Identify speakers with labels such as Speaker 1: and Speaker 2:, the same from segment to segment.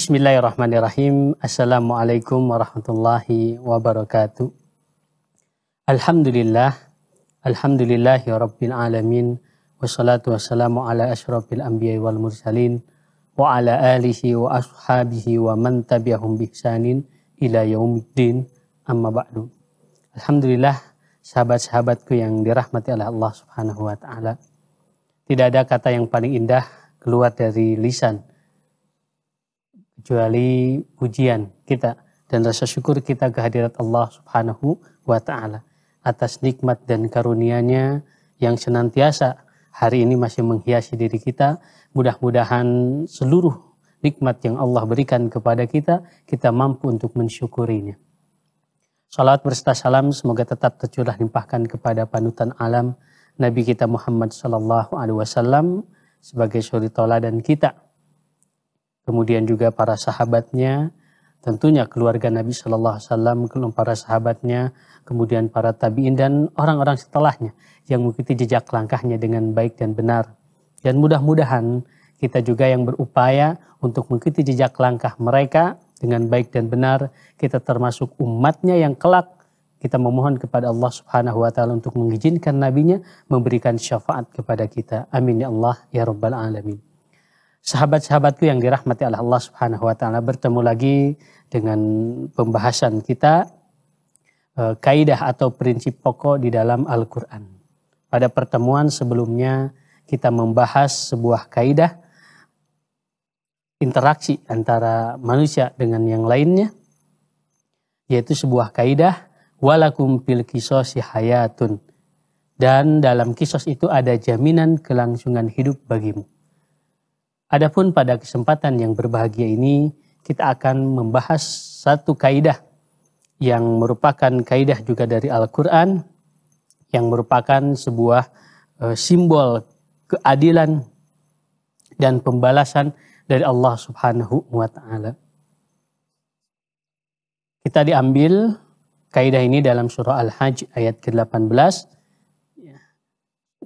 Speaker 1: Bismillahirrahmanirrahim. Assalamualaikum warahmatullahi wabarakatuh. Alhamdulillah. Alhamdulillahi rabbil alamin. Wassalatu wassalamu ala ashrafil anbiya wal mursalin. Wa ala alihi wa ashabihi wa man tabi'ahum bihsanin ila yaumiddin amma ba'du. Alhamdulillah sahabat-sahabatku yang dirahmati oleh Allah subhanahu wa ta'ala. Tidak ada kata yang paling indah keluar dari lisan kecuali pujian kita dan rasa syukur kita kehadirat Allah Subhanahu wa taala atas nikmat dan karunia-Nya yang senantiasa hari ini masih menghiasi diri kita. Mudah-mudahan seluruh nikmat yang Allah berikan kepada kita kita mampu untuk mensyukurinya. Salawat berserta salam semoga tetap tercurah limpahkan kepada panutan alam Nabi kita Muhammad Sallallahu Alaihi Wasallam sebagai suri dan kita kemudian juga para sahabatnya, tentunya keluarga Nabi Shallallahu Alaihi Wasallam, para sahabatnya, kemudian para tabiin dan orang-orang setelahnya yang mengikuti jejak langkahnya dengan baik dan benar. Dan mudah-mudahan kita juga yang berupaya untuk mengikuti jejak langkah mereka dengan baik dan benar. Kita termasuk umatnya yang kelak kita memohon kepada Allah Subhanahu wa taala untuk mengizinkan nabinya memberikan syafaat kepada kita. Amin ya Allah ya rabbal alamin sahabat-sahabatku yang dirahmati oleh Allah Subhanahu wa taala bertemu lagi dengan pembahasan kita eh, kaidah atau prinsip pokok di dalam Al-Qur'an. Pada pertemuan sebelumnya kita membahas sebuah kaidah interaksi antara manusia dengan yang lainnya yaitu sebuah kaidah walakum fil qisasi hayatun dan dalam kisos itu ada jaminan kelangsungan hidup bagimu. Adapun pada kesempatan yang berbahagia ini, kita akan membahas satu kaidah yang merupakan kaidah juga dari Al-Quran, yang merupakan sebuah eh, simbol keadilan dan pembalasan dari Allah Subhanahu wa Ta'ala. Kita diambil kaidah ini dalam surah Al-Hajj ayat ke-18. Ya.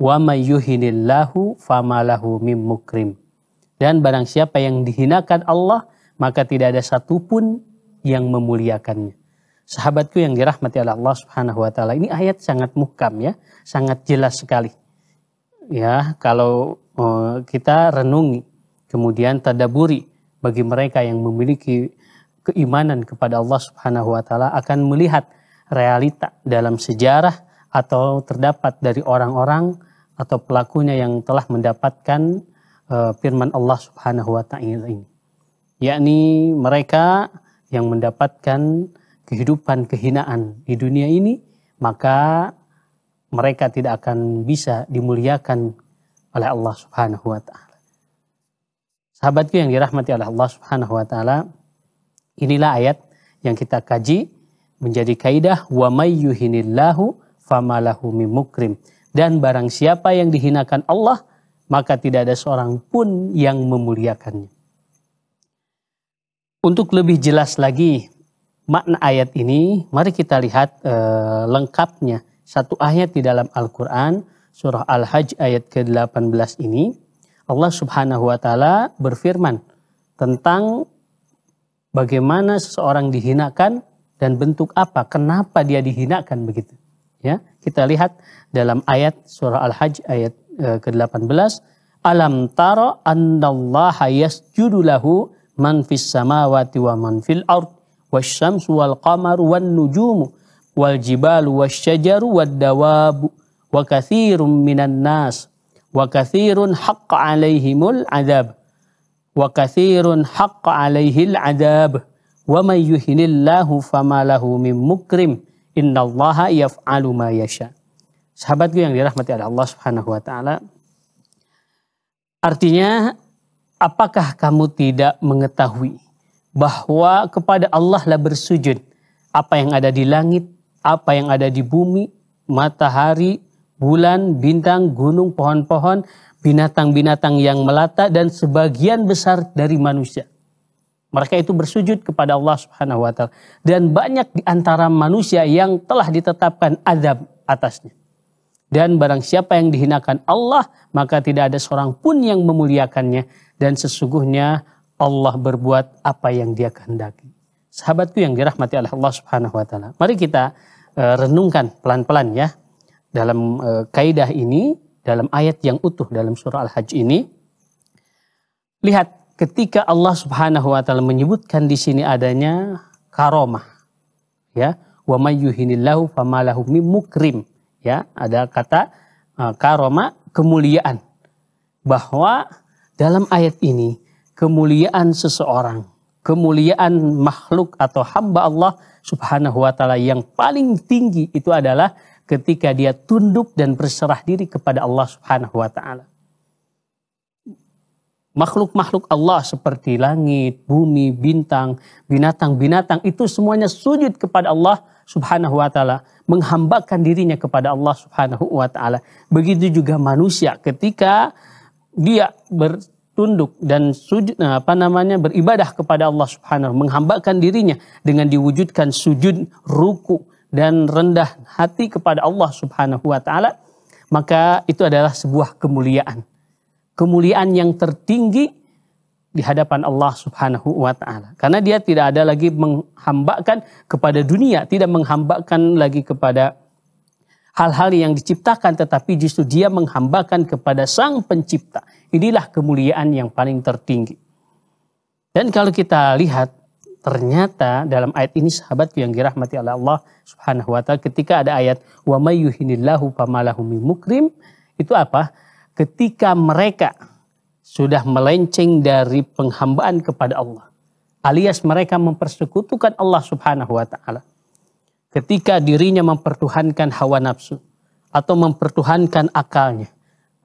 Speaker 1: Wa may famalahu mim dan barang siapa yang dihinakan Allah, maka tidak ada satupun yang memuliakannya. Sahabatku yang dirahmati oleh Allah Subhanahu wa taala, ini ayat sangat muhkam ya, sangat jelas sekali. Ya, kalau eh, kita renungi, kemudian tadaburi bagi mereka yang memiliki keimanan kepada Allah Subhanahu wa taala akan melihat realita dalam sejarah atau terdapat dari orang-orang atau pelakunya yang telah mendapatkan Eh, firman Allah Subhanahu wa taala ini. Yakni mereka yang mendapatkan kehidupan kehinaan di dunia ini, maka mereka tidak akan bisa dimuliakan oleh Allah Subhanahu wa taala. Sahabatku yang dirahmati oleh Allah Subhanahu wa taala, inilah ayat yang kita kaji menjadi kaidah wa may yuhinillahu famalahu mimukrim. Dan barang siapa yang dihinakan Allah, maka tidak ada seorang pun yang memuliakannya. Untuk lebih jelas lagi makna ayat ini, mari kita lihat e, lengkapnya satu ayat di dalam Al-Qur'an surah Al-Hajj ayat ke-18 ini. Allah Subhanahu wa taala berfirman tentang bagaimana seseorang dihinakan dan bentuk apa, kenapa dia dihinakan begitu. Ya, kita lihat dalam ayat surah Al-Hajj ayat Eh, ke-18 alam tara annallaha yasjudu lahu man fis samawati wa man fil ard wasyamsu wal qamaru wan nujumu wal jibalu wasyajaru wad dawabu wa katsirun minan nas wa katsirun alaihimul adab wa katsirun haqqa alaihil adab wa may yuhinillahu fama lahu min mukrim innallaha yaf'alu ma yasha' sahabatku yang dirahmati oleh Allah Subhanahu wa taala. Artinya apakah kamu tidak mengetahui bahwa kepada Allah lah bersujud apa yang ada di langit, apa yang ada di bumi, matahari, bulan, bintang, gunung, pohon-pohon, binatang-binatang yang melata dan sebagian besar dari manusia. Mereka itu bersujud kepada Allah Subhanahu wa taala dan banyak di antara manusia yang telah ditetapkan azab atasnya. Dan barang siapa yang dihinakan Allah, maka tidak ada seorang pun yang memuliakannya. Dan sesungguhnya Allah berbuat apa yang dia kehendaki. Sahabatku yang dirahmati oleh Allah subhanahu wa ta'ala. Mari kita eh, renungkan pelan-pelan ya. Dalam eh, kaidah ini, dalam ayat yang utuh dalam surah Al-Hajj ini. Lihat ketika Allah subhanahu wa ta'ala menyebutkan di sini adanya karomah. Ya, wa mayyuhinillahu famalahu mukrim ya ada kata uh, karoma kemuliaan bahwa dalam ayat ini kemuliaan seseorang kemuliaan makhluk atau hamba Allah Subhanahu wa taala yang paling tinggi itu adalah ketika dia tunduk dan berserah diri kepada Allah Subhanahu wa taala. Makhluk-makhluk Allah seperti langit, bumi, bintang, binatang-binatang itu semuanya sujud kepada Allah Subhanahu wa taala, menghambakan dirinya kepada Allah Subhanahu wa taala. Begitu juga manusia ketika dia bertunduk dan sujud eh, apa namanya beribadah kepada Allah Subhanahu menghambakan dirinya dengan diwujudkan sujud ruku dan rendah hati kepada Allah Subhanahu wa taala, maka itu adalah sebuah kemuliaan. Kemuliaan yang tertinggi di hadapan Allah Subhanahu wa taala. Karena dia tidak ada lagi menghambakan kepada dunia, tidak menghambakan lagi kepada hal-hal yang diciptakan tetapi justru dia menghambakan kepada Sang Pencipta. Inilah kemuliaan yang paling tertinggi. Dan kalau kita lihat ternyata dalam ayat ini sahabat yang dirahmati oleh Allah Subhanahu wa taala ketika ada ayat wa mayyuhinillahu yuhinillahu mukrim itu apa? Ketika mereka sudah melenceng dari penghambaan kepada Allah. Alias mereka mempersekutukan Allah subhanahu wa ta'ala. Ketika dirinya mempertuhankan hawa nafsu. Atau mempertuhankan akalnya.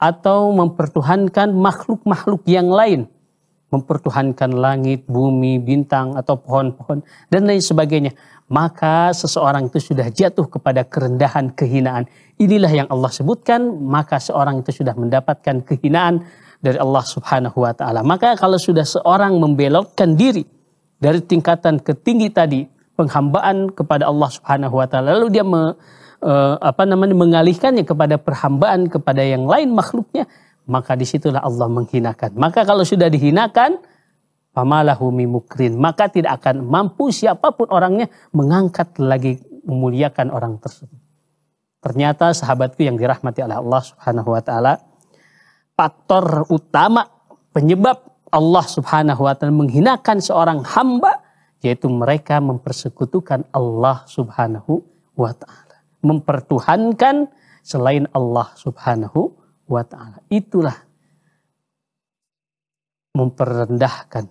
Speaker 1: Atau mempertuhankan makhluk-makhluk yang lain. Mempertuhankan langit, bumi, bintang, atau pohon-pohon, dan lain sebagainya. Maka seseorang itu sudah jatuh kepada kerendahan kehinaan. Inilah yang Allah sebutkan, maka seorang itu sudah mendapatkan kehinaan dari Allah Subhanahu wa taala. Maka kalau sudah seorang membelokkan diri dari tingkatan ketinggi tadi penghambaan kepada Allah Subhanahu wa taala lalu dia me, uh, apa namanya mengalihkannya kepada perhambaan kepada yang lain makhluknya, maka disitulah Allah menghinakan. Maka kalau sudah dihinakan mimukrin, maka tidak akan mampu siapapun orangnya mengangkat lagi memuliakan orang tersebut. Ternyata sahabatku yang dirahmati oleh Allah Subhanahu wa taala faktor utama penyebab Allah Subhanahu wa taala menghinakan seorang hamba yaitu mereka mempersekutukan Allah Subhanahu wa taala, mempertuhankan selain Allah Subhanahu wa taala. Itulah memperendahkan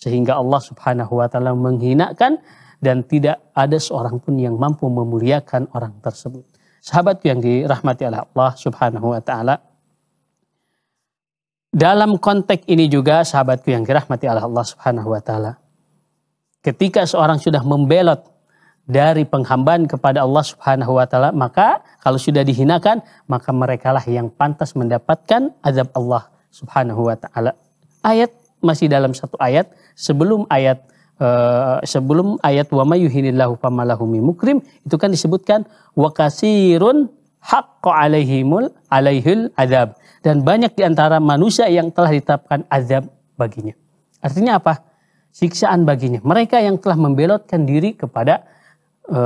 Speaker 1: sehingga Allah Subhanahu wa taala menghinakan dan tidak ada seorang pun yang mampu memuliakan orang tersebut. Sahabatku yang dirahmati Allah Subhanahu wa taala, dalam konteks ini juga sahabatku yang dirahmati Allah, Allah Subhanahu wa taala. Ketika seorang sudah membelot dari penghambaan kepada Allah Subhanahu wa taala, maka kalau sudah dihinakan, maka merekalah yang pantas mendapatkan azab Allah Subhanahu wa taala. Ayat masih dalam satu ayat sebelum ayat Uh, sebelum ayat wa mayyuhinillahu famalahu mukrim itu kan disebutkan wakasirun haqqo alaihimul alaihul azab. Dan banyak di antara manusia yang telah ditetapkan azab baginya. Artinya apa? Siksaan baginya. Mereka yang telah membelotkan diri kepada e,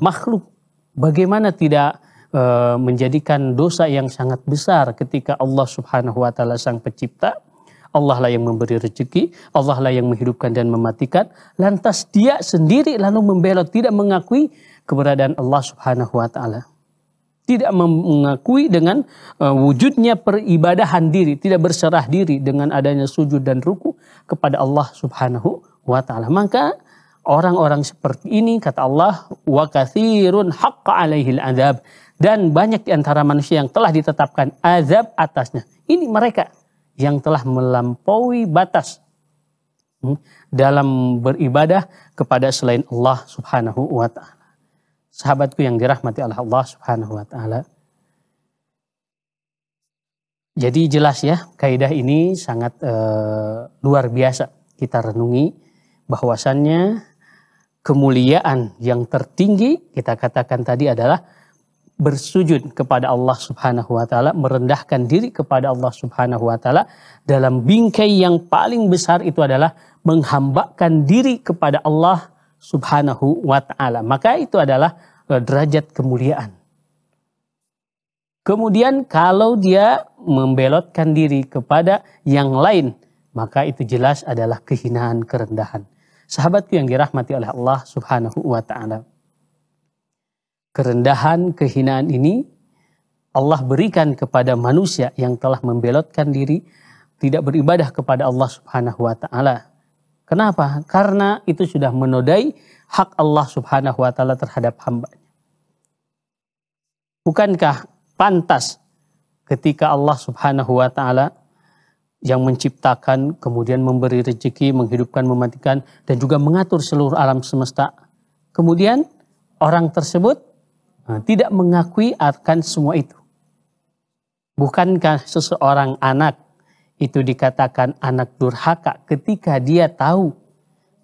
Speaker 1: makhluk. Bagaimana tidak e, menjadikan dosa yang sangat besar ketika Allah subhanahu wa ta'ala sang pencipta. Allah lah yang memberi rezeki, Allah lah yang menghidupkan dan mematikan. Lantas dia sendiri lalu membelot tidak mengakui keberadaan Allah subhanahu wa ta'ala tidak mengakui dengan uh, wujudnya peribadahan diri, tidak berserah diri dengan adanya sujud dan ruku kepada Allah Subhanahu wa taala. Maka orang-orang seperti ini kata Allah wa katsirun haqqo alaihil adab dan banyak di antara manusia yang telah ditetapkan azab atasnya. Ini mereka yang telah melampaui batas hmm, dalam beribadah kepada selain Allah Subhanahu wa taala sahabatku yang dirahmati oleh Allah Subhanahu wa taala. Jadi jelas ya, kaidah ini sangat e, luar biasa. Kita renungi bahwasannya kemuliaan yang tertinggi kita katakan tadi adalah bersujud kepada Allah Subhanahu wa taala, merendahkan diri kepada Allah Subhanahu wa taala dalam bingkai yang paling besar itu adalah menghambakan diri kepada Allah Subhanahu wa taala. Maka itu adalah e, derajat kemuliaan. Kemudian kalau dia membelotkan diri kepada yang lain, maka itu jelas adalah kehinaan kerendahan. Sahabatku yang dirahmati oleh Allah Subhanahu wa taala. Kerendahan, kehinaan ini Allah berikan kepada manusia yang telah membelotkan diri tidak beribadah kepada Allah Subhanahu wa taala. Kenapa? Karena itu sudah menodai hak Allah Subhanahu wa taala terhadap hambanya. Bukankah pantas ketika Allah Subhanahu wa taala yang menciptakan, kemudian memberi rezeki, menghidupkan, mematikan dan juga mengatur seluruh alam semesta. Kemudian orang tersebut tidak mengakui akan semua itu. Bukankah seseorang anak itu dikatakan anak durhaka ketika dia tahu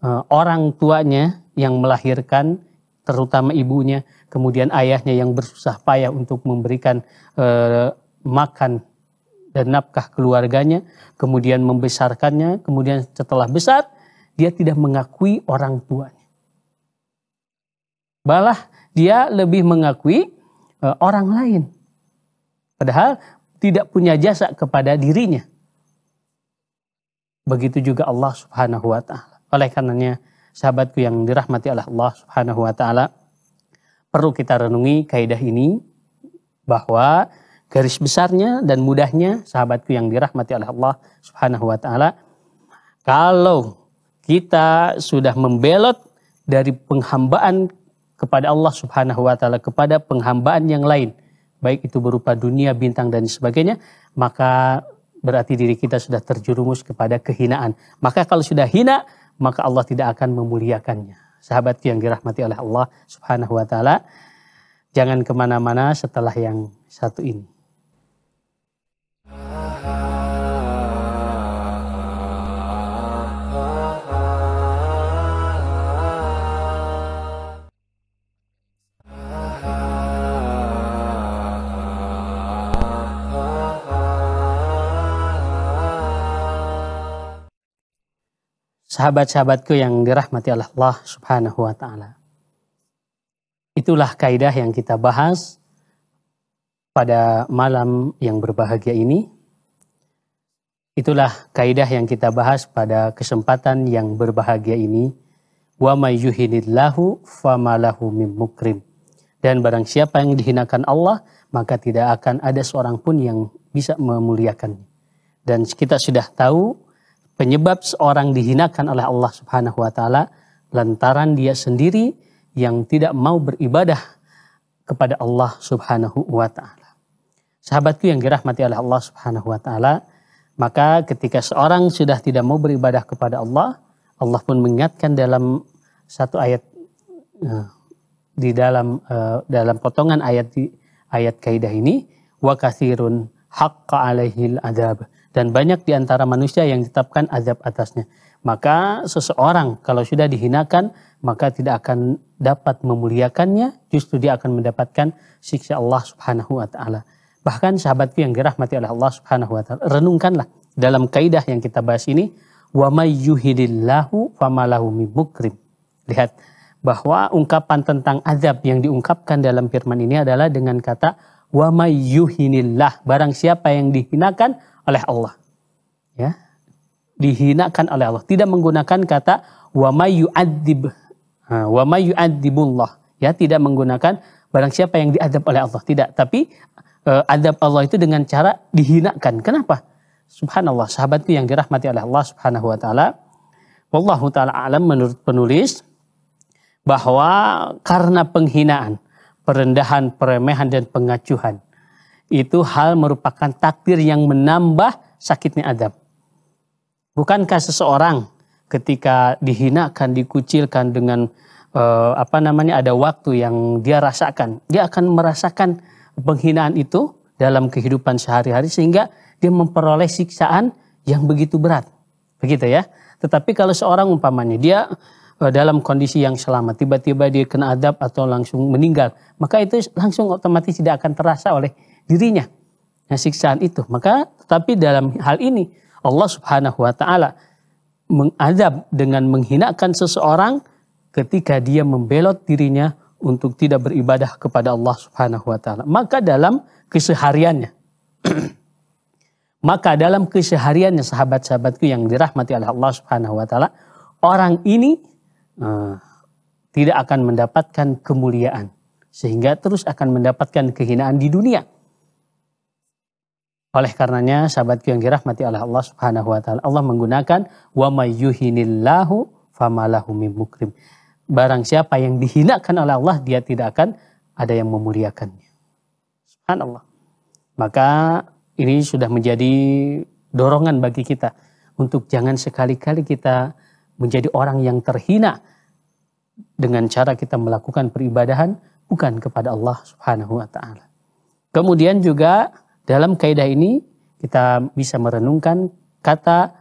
Speaker 1: eh, orang tuanya yang melahirkan terutama ibunya kemudian ayahnya yang bersusah payah untuk memberikan eh, makan dan nafkah keluarganya kemudian membesarkannya kemudian setelah besar dia tidak mengakui orang tuanya balah dia lebih mengakui eh, orang lain padahal tidak punya jasa kepada dirinya Begitu juga Allah Subhanahu wa taala. Oleh karenanya, sahabatku yang dirahmati oleh Allah Subhanahu wa taala, perlu kita renungi kaidah ini bahwa garis besarnya dan mudahnya sahabatku yang dirahmati oleh Allah Subhanahu wa taala, kalau kita sudah membelot dari penghambaan kepada Allah Subhanahu wa taala kepada penghambaan yang lain, baik itu berupa dunia, bintang dan sebagainya, maka berarti diri kita sudah terjerumus kepada kehinaan. Maka kalau sudah hina, maka Allah tidak akan memuliakannya. sahabat yang dirahmati oleh Allah subhanahu wa ta'ala, jangan kemana-mana setelah yang satu ini. sahabat-sahabatku yang dirahmati Allah Subhanahu wa taala. Itulah kaidah yang kita bahas pada malam yang berbahagia ini. Itulah kaidah yang kita bahas pada kesempatan yang berbahagia ini. Wa may yuhinillahu famalahu mim mukrim. Dan barang siapa yang dihinakan Allah, maka tidak akan ada seorang pun yang bisa memuliakannya. Dan kita sudah tahu penyebab seorang dihinakan oleh Allah Subhanahu wa taala lantaran dia sendiri yang tidak mau beribadah kepada Allah Subhanahu wa taala. Sahabatku yang dirahmati oleh Allah Subhanahu wa taala, maka ketika seorang sudah tidak mau beribadah kepada Allah, Allah pun mengingatkan dalam satu ayat eh, di dalam eh, dalam potongan ayat di ayat kaidah ini wa katsirun haqqa alaihil adab dan banyak di antara manusia yang ditetapkan azab atasnya. Maka seseorang kalau sudah dihinakan maka tidak akan dapat memuliakannya, justru dia akan mendapatkan siksa Allah Subhanahu wa taala. Bahkan sahabatku yang dirahmati oleh Allah Subhanahu wa taala, renungkanlah dalam kaidah yang kita bahas ini, wa may yuhidillahu famalahu mibukrim. Lihat bahwa ungkapan tentang azab yang diungkapkan dalam firman ini adalah dengan kata wa may Barang siapa yang dihinakan oleh Allah. Ya. Dihinakan oleh Allah. Tidak menggunakan kata wa may yu'adzib. Wa may Ya, tidak menggunakan barang siapa yang diadab oleh Allah. Tidak, tapi eh, adab Allah itu dengan cara dihinakan. Kenapa? Subhanallah, sahabatku yang dirahmati oleh Allah Subhanahu wa taala. Wallahu taala alam menurut penulis bahwa karena penghinaan, perendahan, peremehan dan pengacuhan itu hal merupakan takdir yang menambah sakitnya adab. Bukankah seseorang ketika dihinakan, dikucilkan dengan eh, apa namanya ada waktu yang dia rasakan, dia akan merasakan penghinaan itu dalam kehidupan sehari-hari sehingga dia memperoleh siksaan yang begitu berat. Begitu ya. Tetapi kalau seorang umpamanya dia eh, dalam kondisi yang selamat, tiba-tiba dia kena adab atau langsung meninggal, maka itu langsung otomatis tidak akan terasa oleh dirinya. Nah, siksaan itu. Maka tetapi dalam hal ini Allah Subhanahu wa taala mengadab dengan menghinakan seseorang ketika dia membelot dirinya untuk tidak beribadah kepada Allah Subhanahu wa taala. Maka dalam kesehariannya maka dalam kesehariannya sahabat-sahabatku yang dirahmati oleh Allah Subhanahu wa taala, orang ini uh, tidak akan mendapatkan kemuliaan sehingga terus akan mendapatkan kehinaan di dunia. Oleh karenanya sahabatku yang dirahmati oleh Allah Subhanahu wa taala, Allah menggunakan wa mayyuhinillahu famalahu min mukrim. Barang siapa yang dihinakan oleh Allah, dia tidak akan ada yang memuliakannya. Subhanallah. Maka ini sudah menjadi dorongan bagi kita untuk jangan sekali-kali kita menjadi orang yang terhina dengan cara kita melakukan peribadahan bukan kepada Allah Subhanahu wa taala. Kemudian juga dalam kaidah ini kita bisa merenungkan kata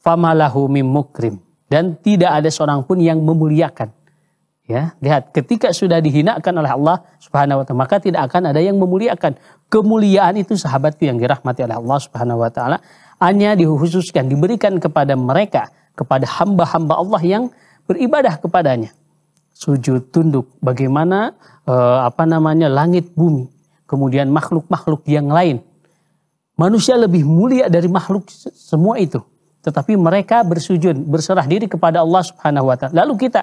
Speaker 1: famalahu mim mukrim dan tidak ada seorang pun yang memuliakan. Ya, lihat ketika sudah dihinakan oleh Allah Subhanahu wa taala maka tidak akan ada yang memuliakan. Kemuliaan itu sahabatku yang dirahmati oleh Allah Subhanahu wa taala hanya dikhususkan diberikan kepada mereka kepada hamba-hamba Allah yang beribadah kepadanya. Sujud tunduk bagaimana eh, apa namanya langit bumi kemudian makhluk-makhluk yang lain. Manusia lebih mulia dari makhluk semua itu. Tetapi mereka bersujud, berserah diri kepada Allah subhanahu wa ta'ala. Lalu kita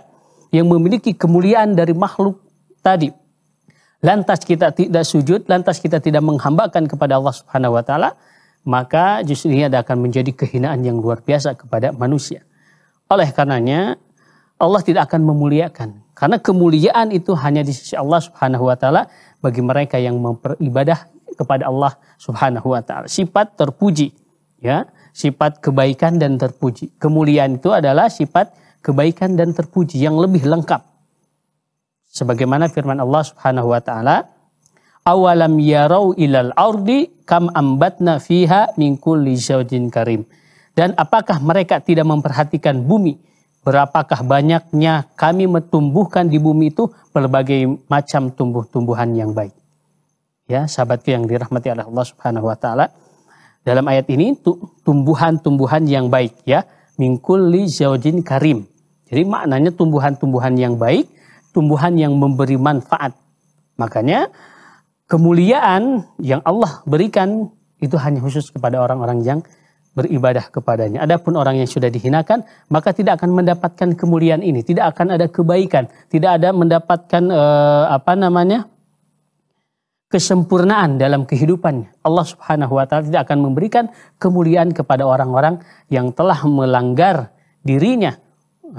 Speaker 1: yang memiliki kemuliaan dari makhluk tadi. Lantas kita tidak sujud, lantas kita tidak menghambakan kepada Allah subhanahu wa ta'ala. Maka justru ini akan menjadi kehinaan yang luar biasa kepada manusia. Oleh karenanya Allah tidak akan memuliakan karena kemuliaan itu hanya di sisi Allah Subhanahu wa taala bagi mereka yang memperibadah kepada Allah Subhanahu wa taala. Sifat terpuji, ya. Sifat kebaikan dan terpuji. Kemuliaan itu adalah sifat kebaikan dan terpuji yang lebih lengkap. Sebagaimana firman Allah Subhanahu wa taala, awalam yarau ilal ardi kam ambatna fiha min kulli zaujin karim. Dan apakah mereka tidak memperhatikan bumi berapakah banyaknya kami menumbuhkan di bumi itu berbagai macam tumbuh-tumbuhan yang baik. Ya, sahabatku yang dirahmati oleh Allah Subhanahu wa taala. Dalam ayat ini tumbuhan-tumbuhan yang baik ya, li zaujin karim. Jadi maknanya tumbuhan-tumbuhan yang baik, tumbuhan yang memberi manfaat. Makanya kemuliaan yang Allah berikan itu hanya khusus kepada orang-orang yang beribadah kepadanya. Adapun orang yang sudah dihinakan, maka tidak akan mendapatkan kemuliaan ini, tidak akan ada kebaikan, tidak ada mendapatkan uh, apa namanya? kesempurnaan dalam kehidupannya. Allah Subhanahu wa taala tidak akan memberikan kemuliaan kepada orang-orang yang telah melanggar dirinya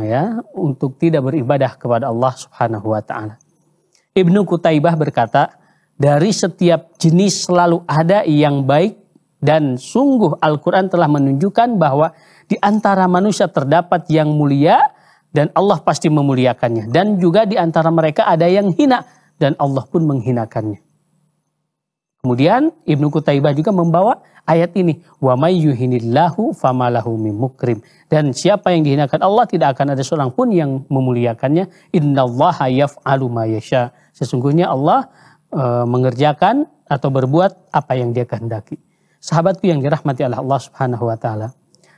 Speaker 1: ya untuk tidak beribadah kepada Allah Subhanahu wa taala. Ibnu Kutaibah berkata, dari setiap jenis selalu ada yang baik dan sungguh Al-Quran telah menunjukkan bahwa di antara manusia terdapat yang mulia dan Allah pasti memuliakannya. Dan juga di antara mereka ada yang hina dan Allah pun menghinakannya. Kemudian Ibnu Kutaibah juga membawa ayat ini, "Wa yuhinillahu famalahu mukrim." Dan siapa yang dihinakan Allah tidak akan ada seorang pun yang memuliakannya. yaf'alu Sesungguhnya Allah eh, mengerjakan atau berbuat apa yang dia kehendaki. Sahabatku yang dirahmati oleh Allah Subhanahu wa taala.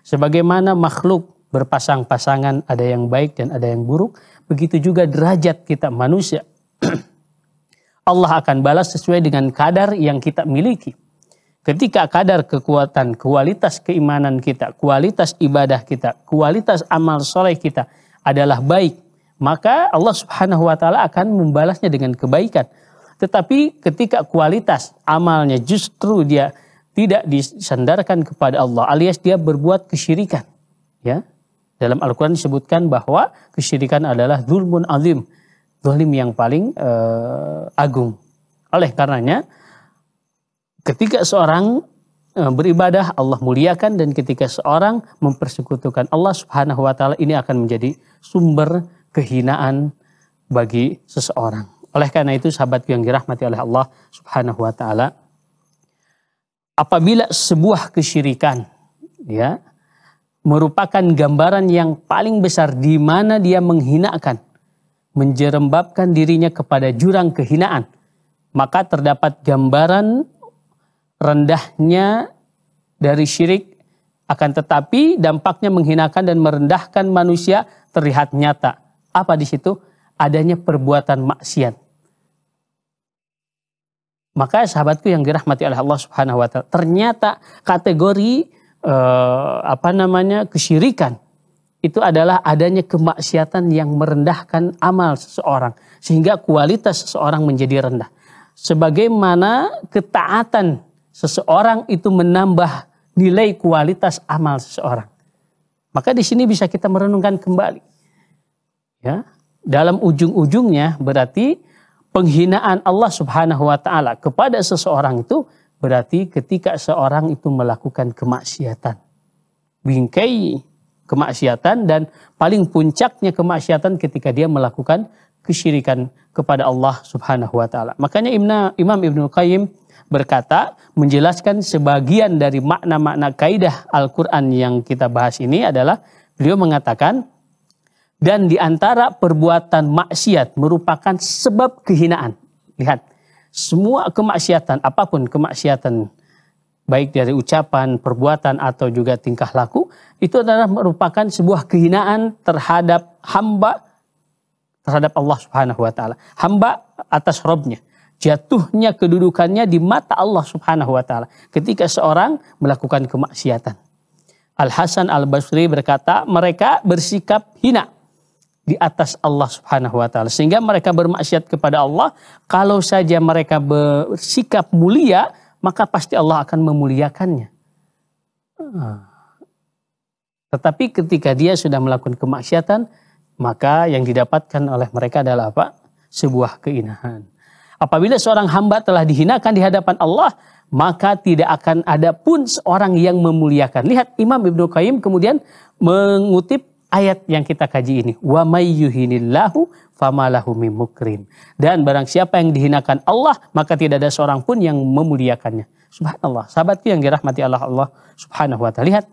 Speaker 1: Sebagaimana makhluk berpasang-pasangan, ada yang baik dan ada yang buruk, begitu juga derajat kita manusia. Allah akan balas sesuai dengan kadar yang kita miliki. Ketika kadar kekuatan, kualitas keimanan kita, kualitas ibadah kita, kualitas amal soleh kita adalah baik, maka Allah Subhanahu wa Ta'ala akan membalasnya dengan kebaikan. Tetapi ketika kualitas amalnya justru dia tidak disandarkan kepada Allah alias dia berbuat kesyirikan ya dalam Al-Qur'an disebutkan bahwa kesyirikan adalah zulmun azim zalim yang paling uh, agung oleh karenanya ketika seorang eh, beribadah Allah muliakan dan ketika seorang mempersekutukan Allah Subhanahu wa taala ini akan menjadi sumber kehinaan bagi seseorang. Oleh karena itu sahabat yang dirahmati oleh Allah Subhanahu wa taala apabila sebuah kesyirikan ya merupakan gambaran yang paling besar di mana dia menghinakan, menjerembabkan dirinya kepada jurang kehinaan, maka terdapat gambaran rendahnya dari syirik akan tetapi dampaknya menghinakan dan merendahkan manusia terlihat nyata. Apa di situ? Adanya perbuatan maksiat maka sahabatku yang dirahmati oleh Allah Subhanahu wa taala, ternyata kategori eh, apa namanya kesyirikan itu adalah adanya kemaksiatan yang merendahkan amal seseorang sehingga kualitas seseorang menjadi rendah. Sebagaimana ketaatan seseorang itu menambah nilai kualitas amal seseorang. Maka di sini bisa kita merenungkan kembali. Ya, dalam ujung-ujungnya berarti penghinaan Allah Subhanahu wa taala kepada seseorang itu berarti ketika seorang itu melakukan kemaksiatan. Bingkai kemaksiatan dan paling puncaknya kemaksiatan ketika dia melakukan kesyirikan kepada Allah Subhanahu wa taala. Makanya Ibn, Imam Ibnu Qayyim berkata menjelaskan sebagian dari makna-makna kaidah Al-Qur'an yang kita bahas ini adalah beliau mengatakan dan di antara perbuatan maksiat merupakan sebab kehinaan. Lihat, semua kemaksiatan, apapun kemaksiatan, baik dari ucapan, perbuatan, atau juga tingkah laku, itu adalah merupakan sebuah kehinaan terhadap hamba, terhadap Allah Subhanahu wa Ta'ala. Hamba atas robnya jatuhnya kedudukannya di mata Allah Subhanahu wa taala ketika seorang melakukan kemaksiatan. Al Hasan Al Basri berkata, mereka bersikap hina di atas Allah Subhanahu wa taala. Sehingga mereka bermaksiat kepada Allah, kalau saja mereka bersikap mulia, maka pasti Allah akan memuliakannya. Ah. Tetapi ketika dia sudah melakukan kemaksiatan, maka yang didapatkan oleh mereka adalah apa? Sebuah keinahan. Apabila seorang hamba telah dihinakan di hadapan Allah, maka tidak akan ada pun seorang yang memuliakan. Lihat Imam Ibnu Qayyim kemudian mengutip ayat yang kita kaji ini. Wa mayyuhinillahu famalahu mukrim. Dan barang siapa yang dihinakan Allah, maka tidak ada seorang pun yang memuliakannya. Subhanallah. Sahabatku yang dirahmati Allah Allah Subhanahu wa taala. Lihat.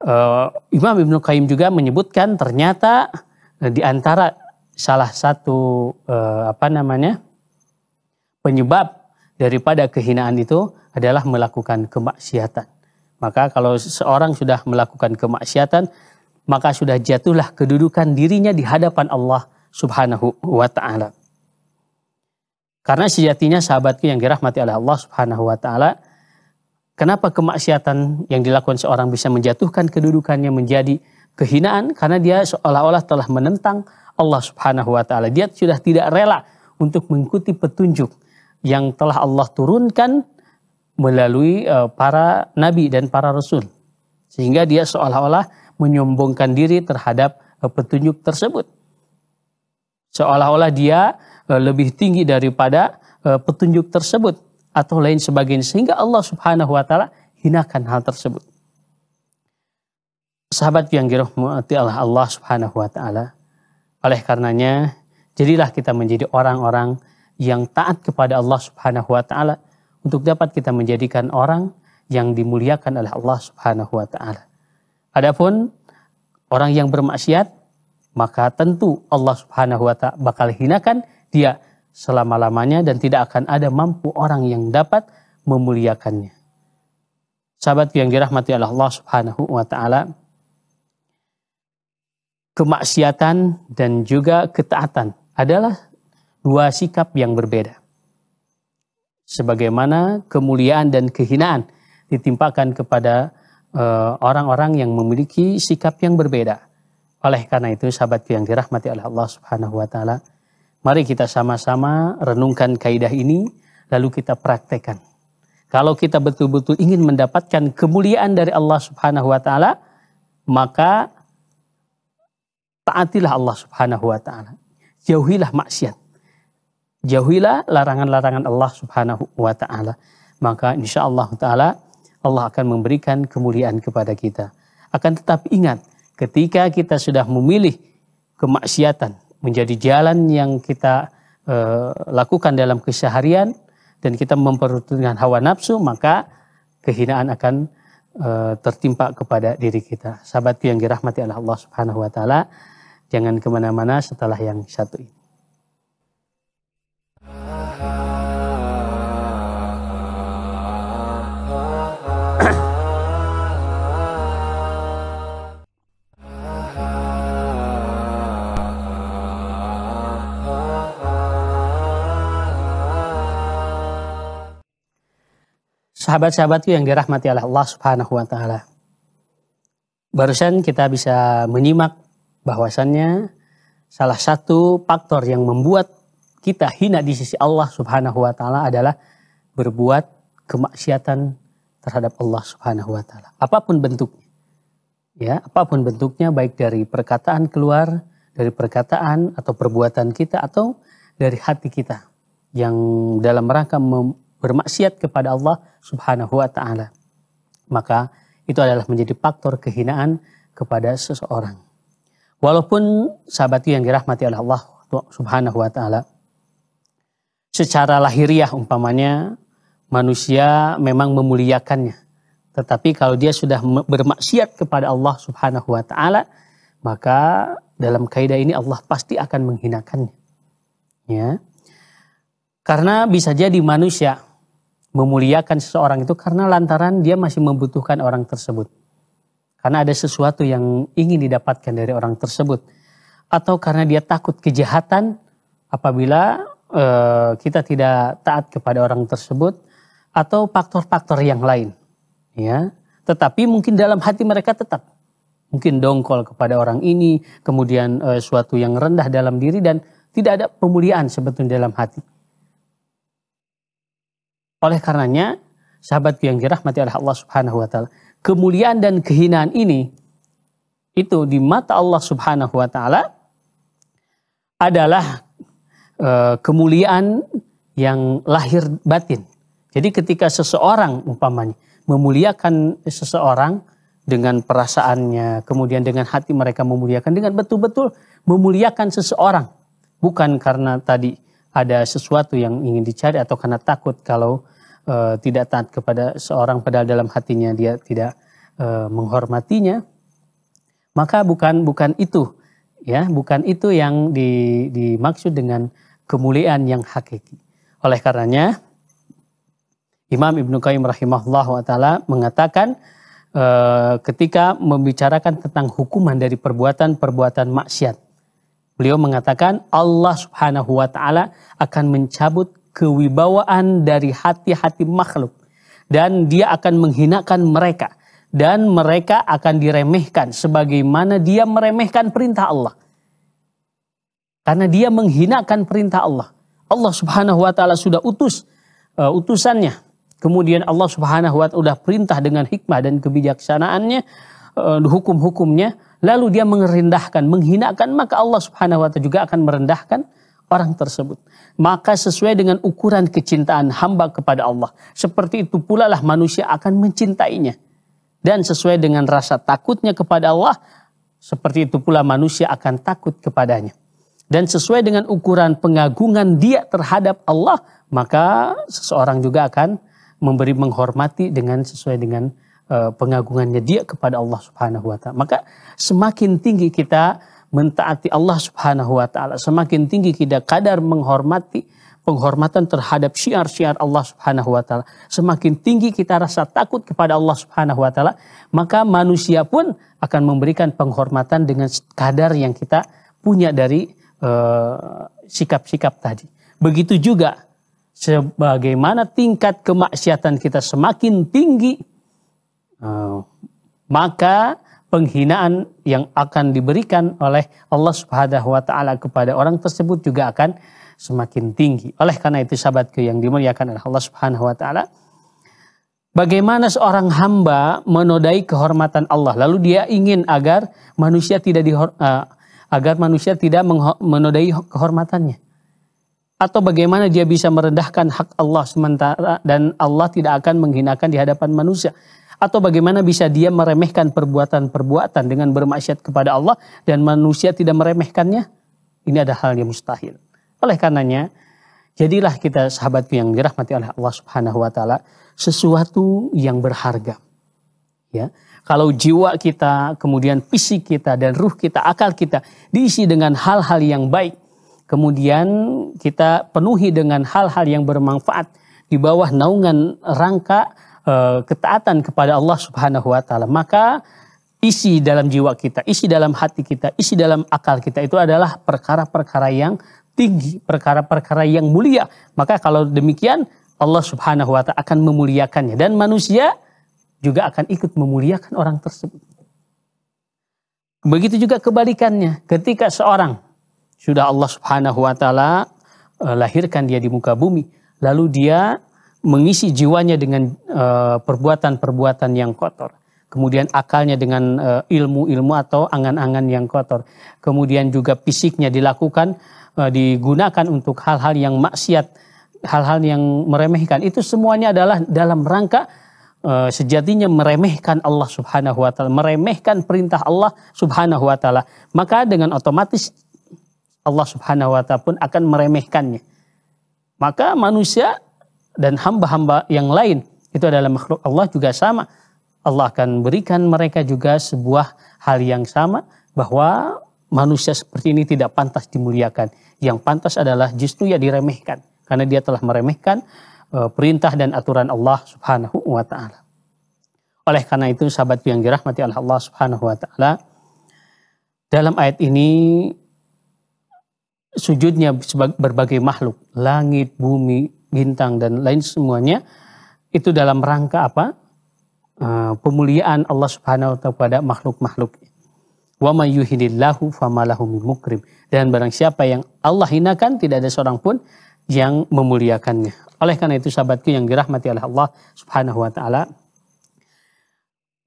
Speaker 1: Uh, Imam Ibnu Qayyim juga menyebutkan ternyata eh, di antara salah satu uh, apa namanya? penyebab daripada kehinaan itu adalah melakukan kemaksiatan. Maka kalau seorang sudah melakukan kemaksiatan, maka sudah jatuhlah kedudukan dirinya di hadapan Allah Subhanahu wa taala. Karena sejatinya sahabatku yang dirahmati oleh Allah Subhanahu wa taala, kenapa kemaksiatan yang dilakukan seorang bisa menjatuhkan kedudukannya menjadi kehinaan karena dia seolah-olah telah menentang Allah Subhanahu wa taala. Dia sudah tidak rela untuk mengikuti petunjuk yang telah Allah turunkan melalui uh, para nabi dan para rasul. Sehingga dia seolah-olah menyombongkan diri terhadap uh, petunjuk tersebut. Seolah-olah dia uh, lebih tinggi daripada uh, petunjuk tersebut atau lain sebagainya sehingga Allah Subhanahu wa taala hinakan hal tersebut. Sahabat yang dirahmati Allah Allah Subhanahu wa taala. Oleh karenanya, jadilah kita menjadi orang-orang yang taat kepada Allah Subhanahu wa taala untuk dapat kita menjadikan orang yang dimuliakan oleh Allah Subhanahu wa taala. Adapun orang yang bermaksiat maka tentu Allah Subhanahu wa taala bakal hinakan dia selama-lamanya dan tidak akan ada mampu orang yang dapat memuliakannya. Sahabat yang dirahmati oleh Allah Subhanahu wa taala, kemaksiatan dan juga ketaatan adalah dua sikap yang berbeda sebagaimana kemuliaan dan kehinaan ditimpakan kepada eh, orang-orang yang memiliki sikap yang berbeda. Oleh karena itu, sahabatku yang dirahmati oleh Allah Subhanahu wa taala, mari kita sama-sama renungkan kaidah ini lalu kita praktekkan. Kalau kita betul-betul ingin mendapatkan kemuliaan dari Allah Subhanahu wa taala, maka taatilah Allah Subhanahu wa taala. Jauhilah maksiat. Jauhilah larangan-larangan Allah Subhanahu wa taala. Maka insya Allah taala Allah akan memberikan kemuliaan kepada kita. Akan tetap ingat ketika kita sudah memilih kemaksiatan menjadi jalan yang kita e, lakukan dalam keseharian dan kita memperuntukkan hawa nafsu maka kehinaan akan e, tertimpa kepada diri kita. Sahabatku yang dirahmati Allah Subhanahu wa taala, jangan kemana mana setelah yang satu ini. Sahabat-sahabatku yang dirahmati oleh Allah Subhanahu wa taala. Barusan kita bisa menyimak bahwasannya salah satu faktor yang membuat kita hina di sisi Allah Subhanahu wa taala adalah berbuat kemaksiatan terhadap Allah Subhanahu wa taala. Apapun bentuknya. Ya, apapun bentuknya baik dari perkataan keluar, dari perkataan atau perbuatan kita atau dari hati kita yang dalam rangka bermaksiat kepada Allah Subhanahu wa taala. Maka itu adalah menjadi faktor kehinaan kepada seseorang. Walaupun sahabat yang dirahmati oleh Allah Subhanahu wa taala, secara lahiriah umpamanya manusia memang memuliakannya. Tetapi kalau dia sudah bermaksiat kepada Allah Subhanahu wa taala, maka dalam kaidah ini Allah pasti akan menghinakannya. Ya. Karena bisa jadi manusia memuliakan seseorang itu karena lantaran dia masih membutuhkan orang tersebut. Karena ada sesuatu yang ingin didapatkan dari orang tersebut. Atau karena dia takut kejahatan apabila Eh, kita tidak taat kepada orang tersebut atau faktor-faktor yang lain ya tetapi mungkin dalam hati mereka tetap mungkin dongkol kepada orang ini kemudian e, suatu yang rendah dalam diri dan tidak ada pemuliaan sebetulnya dalam hati oleh karenanya sahabatku yang dirahmati oleh Allah Subhanahu wa taala kemuliaan dan kehinaan ini itu di mata Allah Subhanahu wa taala adalah Eh, kemuliaan yang lahir batin. Jadi ketika seseorang umpamanya memuliakan seseorang dengan perasaannya, kemudian dengan hati mereka memuliakan dengan betul-betul memuliakan seseorang, bukan karena tadi ada sesuatu yang ingin dicari atau karena takut kalau e, tidak taat kepada seorang padahal dalam hatinya dia tidak e, menghormatinya, maka bukan bukan itu ya, bukan itu yang di, dimaksud dengan kemuliaan yang hakiki. Oleh karenanya, Imam Ibnu Qayyim rahimahullah wa ta'ala mengatakan e, ketika membicarakan tentang hukuman dari perbuatan-perbuatan maksiat. Beliau mengatakan Allah subhanahu wa ta'ala akan mencabut kewibawaan dari hati-hati makhluk. Dan dia akan menghinakan mereka. Dan mereka akan diremehkan sebagaimana dia meremehkan perintah Allah karena dia menghinakan perintah Allah. Allah Subhanahu wa taala sudah utus uh, utusannya. Kemudian Allah Subhanahu wa taala perintah dengan hikmah dan kebijaksanaannya uh, hukum-hukumnya lalu dia merendahkan, menghinakan maka Allah Subhanahu wa taala juga akan merendahkan orang tersebut. Maka sesuai dengan ukuran kecintaan hamba kepada Allah. Seperti itu pula lah manusia akan mencintainya. Dan sesuai dengan rasa takutnya kepada Allah, seperti itu pula manusia akan takut kepadanya dan sesuai dengan ukuran pengagungan dia terhadap Allah, maka seseorang juga akan memberi menghormati dengan sesuai dengan eh, pengagungannya dia kepada Allah Subhanahu wa taala. Maka semakin tinggi kita mentaati Allah Subhanahu wa taala, semakin tinggi kita kadar menghormati penghormatan terhadap syiar-syiar Allah Subhanahu wa taala. Semakin tinggi kita rasa takut kepada Allah Subhanahu wa taala, maka manusia pun akan memberikan penghormatan dengan kadar yang kita punya dari Eh, sikap-sikap eh, tadi. Begitu juga sebagaimana tingkat kemaksiatan kita semakin tinggi, eh, maka penghinaan yang akan diberikan oleh Allah Subhanahu wa taala kepada orang tersebut juga akan semakin tinggi. Oleh karena itu sahabatku yang dimuliakan oleh Allah Subhanahu wa taala, Bagaimana seorang hamba menodai kehormatan Allah, lalu dia ingin agar manusia tidak dihormati, uh, eh, agar manusia tidak menodai kehormatannya. Atau bagaimana dia bisa merendahkan hak Allah sementara dan Allah tidak akan menghinakan di hadapan manusia. Atau bagaimana bisa dia meremehkan perbuatan-perbuatan dengan bermaksiat kepada Allah dan manusia tidak meremehkannya? Ini ada hal yang mustahil. Oleh karenanya, jadilah kita sahabatku yang dirahmati oleh Allah Subhanahu wa taala sesuatu yang berharga ya. Kalau jiwa kita, kemudian fisik kita dan ruh kita, akal kita diisi dengan hal-hal yang baik. Kemudian kita penuhi dengan hal-hal yang bermanfaat di bawah naungan rangka e, ketaatan kepada Allah Subhanahu wa taala. Maka isi dalam jiwa kita, isi dalam hati kita, isi dalam akal kita itu adalah perkara-perkara yang tinggi, perkara-perkara yang mulia. Maka kalau demikian Allah Subhanahu wa taala akan memuliakannya dan manusia juga akan ikut memuliakan orang tersebut. Begitu juga kebalikannya, ketika seorang sudah Allah Subhanahu wa taala eh, lahirkan dia di muka bumi, lalu dia mengisi jiwanya dengan eh, perbuatan-perbuatan yang kotor. Kemudian akalnya dengan eh, ilmu-ilmu atau angan-angan yang kotor. Kemudian juga fisiknya dilakukan digunakan untuk hal-hal yang maksiat, hal-hal yang meremehkan. Itu semuanya adalah dalam rangka Eh, sejatinya meremehkan Allah Subhanahu wa taala, meremehkan perintah Allah Subhanahu wa taala, maka dengan otomatis Allah Subhanahu wa taala pun akan meremehkannya. Maka manusia dan hamba-hamba yang lain itu adalah makhluk Allah juga sama. Allah akan berikan mereka juga sebuah hal yang sama bahwa manusia seperti ini tidak pantas dimuliakan. Yang pantas adalah justru ya diremehkan karena dia telah meremehkan Eh, perintah dan aturan Allah Subhanahu wa taala. Oleh karena itu sahabat yang dirahmati oleh Allah Subhanahu wa taala dalam ayat ini sujudnya berbagai makhluk, langit, bumi, bintang dan lain semuanya itu dalam rangka apa? Eh, pemuliaan Allah Subhanahu wa taala kepada makhluk-makhluk. Wa may yuhinillahu famalahu min mukrim. Dan barang siapa yang Allah hinakan tidak ada seorang pun yang memuliakannya. Oleh karena itu sahabatku yang dirahmati oleh Allah Subhanahu wa taala,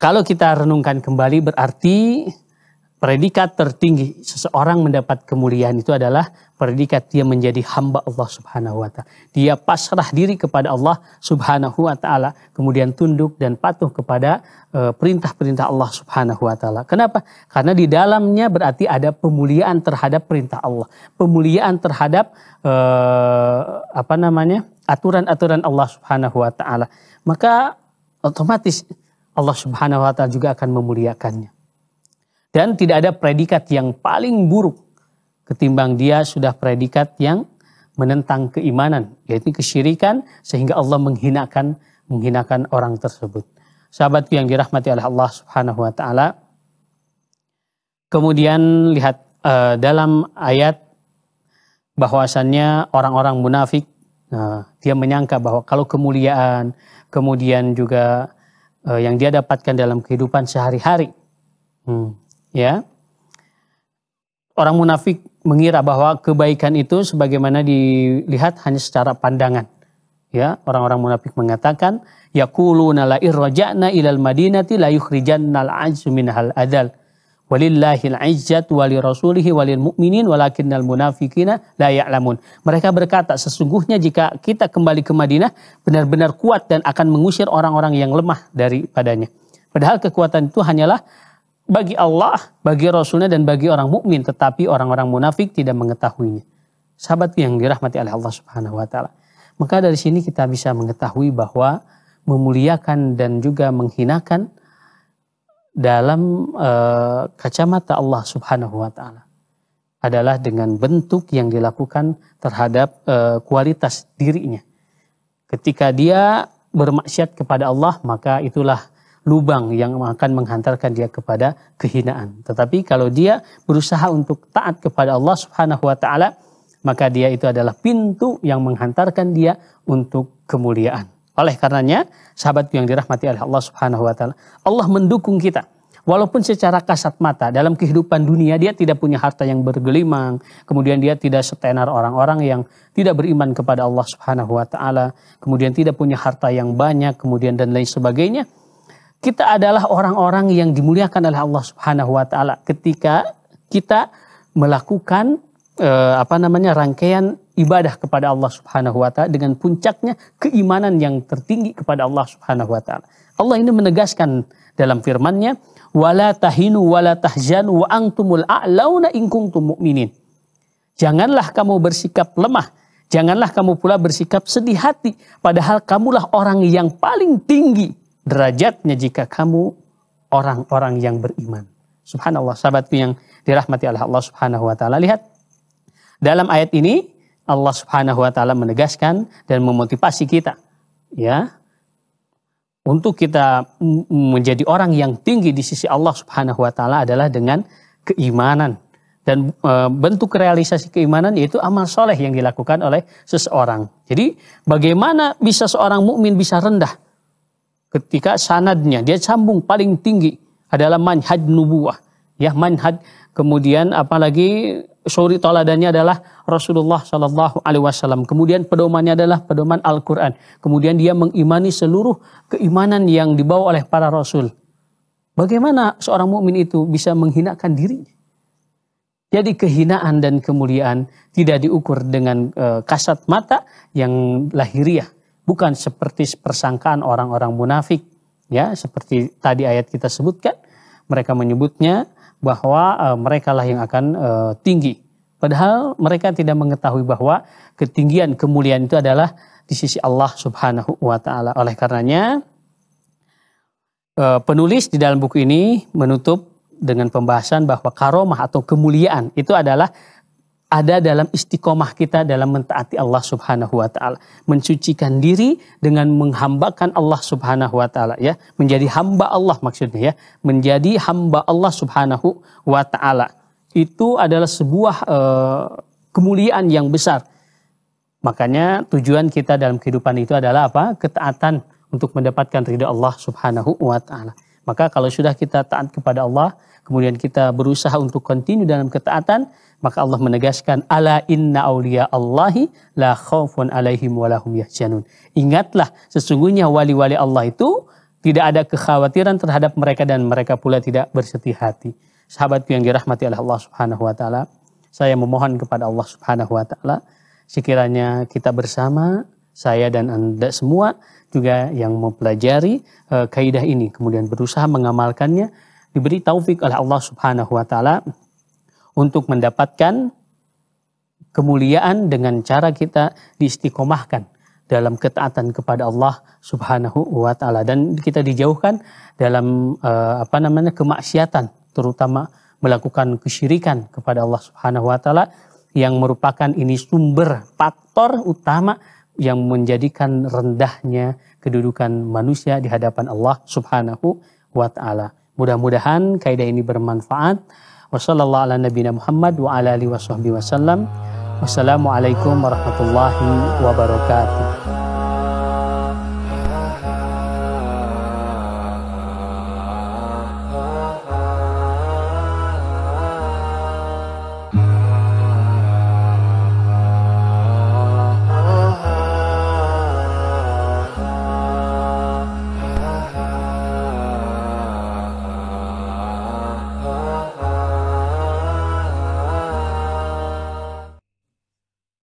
Speaker 1: kalau kita renungkan kembali berarti predikat tertinggi seseorang mendapat kemuliaan itu adalah predikat dia menjadi hamba Allah Subhanahu wa taala. Dia pasrah diri kepada Allah Subhanahu wa taala, kemudian tunduk dan patuh kepada eh, perintah-perintah Allah Subhanahu wa taala. Kenapa? Karena di dalamnya berarti ada pemuliaan terhadap perintah Allah, pemuliaan terhadap eh, apa namanya? aturan-aturan Allah Subhanahu wa taala, maka otomatis Allah Subhanahu wa taala juga akan memuliakannya. Dan tidak ada predikat yang paling buruk ketimbang dia sudah predikat yang menentang keimanan, yaitu kesyirikan sehingga Allah menghinakan menghinakan orang tersebut. sahabat yang dirahmati oleh Allah Subhanahu wa taala. Kemudian lihat eh, dalam ayat bahwasannya orang-orang munafik Nah, dia menyangka bahwa kalau kemuliaan, kemudian juga eh, yang dia dapatkan dalam kehidupan sehari-hari, hmm, ya, orang munafik mengira bahwa kebaikan itu sebagaimana dilihat hanya secara pandangan. Ya, orang-orang munafik mengatakan yaquluna la irja'na ilal madinati la yukhrijanna ajzu minhal adal. Walillahil izzat wali rasulihi walil mu'minin walakinnal munafikina la ya'lamun. Mereka berkata sesungguhnya jika kita kembali ke Madinah benar-benar kuat dan akan mengusir orang-orang yang lemah daripadanya. Padahal kekuatan itu hanyalah bagi Allah, bagi Rasulnya dan bagi orang mukmin, tetapi orang-orang munafik tidak mengetahuinya. Sahabat yang dirahmati oleh Allah Subhanahu wa taala. Maka dari sini kita bisa mengetahui bahwa memuliakan dan juga menghinakan dalam uh, kacamata Allah Subhanahu wa taala adalah dengan bentuk yang dilakukan terhadap uh, kualitas dirinya. Ketika dia bermaksiat kepada Allah, maka itulah lubang yang akan menghantarkan dia kepada kehinaan. Tetapi kalau dia berusaha untuk taat kepada Allah Subhanahu wa taala, maka dia itu adalah pintu yang menghantarkan dia untuk kemuliaan. Oleh karenanya, sahabatku yang dirahmati oleh Allah Subhanahu wa taala, Allah mendukung kita. Walaupun secara kasat mata dalam kehidupan dunia dia tidak punya harta yang bergelimang, kemudian dia tidak setenar orang-orang yang tidak beriman kepada Allah Subhanahu wa taala, kemudian tidak punya harta yang banyak, kemudian dan lain sebagainya. Kita adalah orang-orang yang dimuliakan oleh Allah Subhanahu wa taala ketika kita melakukan eh, apa namanya rangkaian ibadah kepada Allah Subhanahu wa taala dengan puncaknya keimanan yang tertinggi kepada Allah Subhanahu wa taala. Allah ini menegaskan dalam firman-Nya, "Wala tahinu wala tahzanu wa antumul a'launa in kuntum mu'minin." Janganlah kamu bersikap lemah, janganlah kamu pula bersikap sedih hati, padahal kamulah orang yang paling tinggi derajatnya jika kamu orang-orang yang beriman. Subhanallah, sahabatku yang dirahmati Allah Subhanahu wa taala. Lihat dalam ayat ini Allah Subhanahu wa taala menegaskan dan memotivasi kita ya untuk kita menjadi orang yang tinggi di sisi Allah Subhanahu wa taala adalah dengan keimanan dan e, bentuk realisasi keimanan yaitu amal soleh yang dilakukan oleh seseorang. Jadi bagaimana bisa seorang mukmin bisa rendah ketika sanadnya dia sambung paling tinggi adalah manhaj nubuah ya manhaj kemudian apalagi suri toladannya adalah Rasulullah Shallallahu Alaihi Wasallam. Kemudian pedomannya adalah pedoman Al-Quran. Kemudian dia mengimani seluruh keimanan yang dibawa oleh para Rasul. Bagaimana seorang mukmin itu bisa menghinakan dirinya? Jadi kehinaan dan kemuliaan tidak diukur dengan eh, kasat mata yang lahiriah, bukan seperti persangkaan orang-orang munafik, ya seperti tadi ayat kita sebutkan mereka menyebutnya bahwa uh, eh, lah yang akan uh, tinggi. Padahal mereka tidak mengetahui bahwa ketinggian kemuliaan itu adalah di sisi Allah Subhanahu wa taala. Oleh karenanya uh, penulis di dalam buku ini menutup dengan pembahasan bahwa karomah atau kemuliaan itu adalah ada dalam istiqomah kita dalam mentaati Allah Subhanahu wa taala, mensucikan diri dengan menghambakan Allah Subhanahu wa taala ya, menjadi hamba Allah maksudnya ya, menjadi hamba Allah Subhanahu wa taala. Itu adalah sebuah e, kemuliaan yang besar. Makanya tujuan kita dalam kehidupan itu adalah apa? Ketaatan untuk mendapatkan ridha Allah Subhanahu wa taala. Maka kalau sudah kita taat kepada Allah, kemudian kita berusaha untuk continue dalam ketaatan, maka Allah menegaskan ala inna aulia Allahi la khaufun alaihim wa yahzanun. Ingatlah sesungguhnya wali-wali Allah itu tidak ada kekhawatiran terhadap mereka dan mereka pula tidak bersetih hati. Sahabatku yang dirahmati oleh Allah Subhanahu wa taala, saya memohon kepada Allah Subhanahu wa taala sekiranya kita bersama saya dan Anda semua juga yang mempelajari uh, kaidah ini kemudian berusaha mengamalkannya diberi taufik oleh Allah Subhanahu wa taala untuk mendapatkan kemuliaan dengan cara kita diistiqomahkan dalam ketaatan kepada Allah Subhanahu wa taala dan kita dijauhkan dalam uh, apa namanya kemaksiatan terutama melakukan kesyirikan kepada Allah Subhanahu wa taala yang merupakan ini sumber faktor utama yang menjadikan rendahnya kedudukan manusia di hadapan Allah Subhanahu wa taala. Mudah-mudahan kaidah ini bermanfaat. Wassalamualaikum warahmatullahi wabarakatuh.